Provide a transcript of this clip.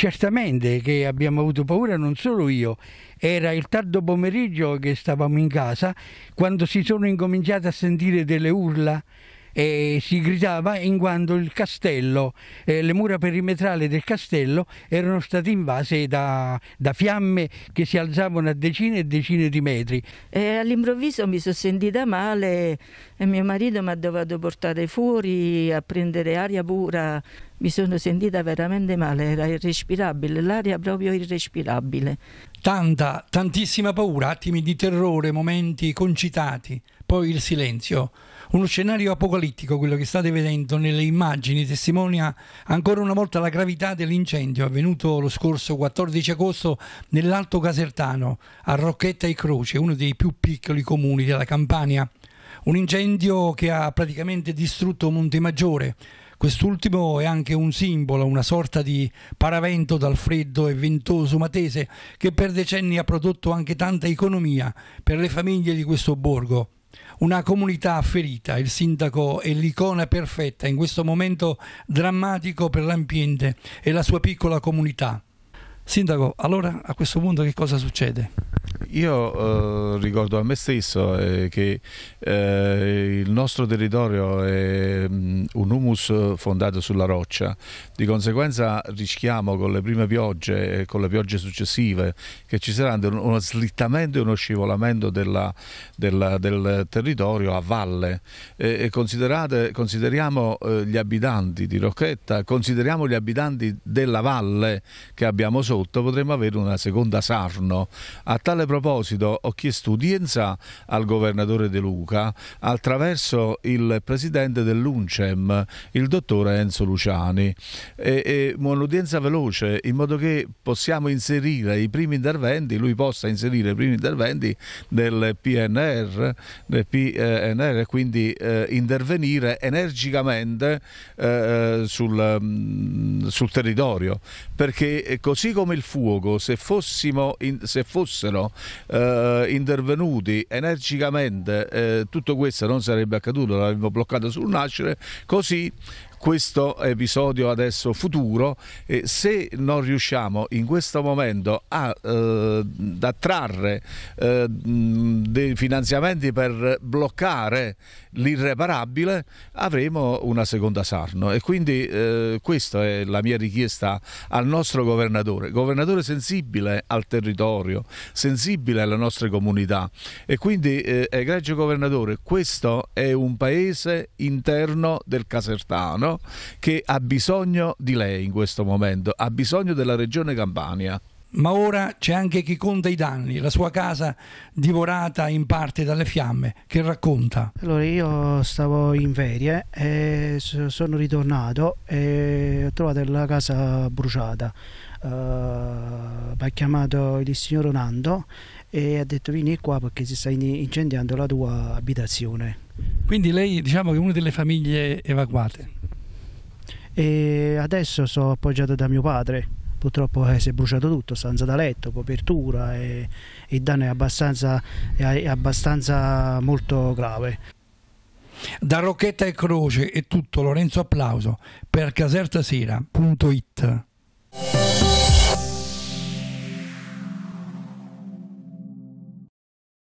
Certamente che abbiamo avuto paura non solo io, era il tardo pomeriggio che stavamo in casa quando si sono incominciate a sentire delle urla e si gridava in quanto il castello, eh, le mura perimetrali del castello erano state invase da, da, fiamme che si alzavano a decine e decine di metri. E all'improvviso mi sono sentita male e mio marito mi ha dovuto portare fuori a prendere aria pura mi sono sentita veramente male, era irrespirabile, l'aria proprio irrespirabile. Tanta, tantissima paura, attimi di terrore, momenti concitati, poi il silenzio. Uno scenario apocalittico, quello che state vedendo nelle immagini, testimonia ancora una volta la gravità dell'incendio avvenuto lo scorso 14 agosto nell'Alto Casertano, a Rocchetta e Croce, uno dei più piccoli comuni della Campania. Un incendio che ha praticamente distrutto Monte Maggiore, Quest'ultimo è anche un simbolo, una sorta di paravento dal freddo e ventoso matese che per decenni ha prodotto anche tanta economia per le famiglie di questo borgo. Una comunità ferita, il sindaco è l'icona perfetta in questo momento drammatico per l'ambiente e la sua piccola comunità. Sindaco, allora a questo punto che cosa succede? Io eh, ricordo a me stesso eh, che eh, il nostro territorio è um, un humus fondato sulla roccia, di conseguenza rischiamo con le prime piogge e con le piogge successive che ci saranno uno slittamento e uno scivolamento della, della, del territorio a valle. E, consideriamo eh, gli abitanti di Rocchetta, consideriamo gli abitanti della valle che abbiamo sotto, potremmo avere una seconda Sarno. A tale tale proposito ho chiesto udienza al governatore De Luca attraverso il presidente dell'UNCEM, il dottore Enzo Luciani. E, e, un'udienza veloce in modo che possiamo inserire i primi interventi, lui possa inserire i primi interventi del PNR, del PNR quindi eh, intervenire energicamente eh, eh sul, mm, sul territorio. Perché eh, così come il fuoco, se, in, se fossero eh, intervenuti energicamente eh, tutto questo non sarebbe accaduto, l'avremmo bloccato sul nascere, così questo episodio adesso futuro eh, se non riusciamo in questo momento a, eh, ad attrarre eh, dei finanziamenti per bloccare l'irreparabile avremo una seconda Sarno e quindi eh, questa è la mia richiesta al nostro governatore, governatore sensibile al territorio, sensibile alle nostre comunità e quindi eh, egregio governatore questo è un paese interno del Casertano però che ha bisogno di lei in questo momento, ha bisogno della regione Campania ma ora c'è anche chi conta i danni, la sua casa divorata in parte dalle fiamme, che racconta. Allora io stavo in ferie e sono ritornato e ho trovato la casa bruciata. Uh, eh, mi ha chiamato il signor Nando e ha detto vieni qua perché si sta incendiando la tua abitazione. Quindi lei diciamo che è una delle famiglie evacuate e adesso sono appoggiato da mio padre purtroppo eh, si è bruciato tutto, stanza da letto, copertura e il danno è abbastanza, è abbastanza molto grave. Da Rocchetta e Croce è tutto, Lorenzo Applauso per casertasera.it.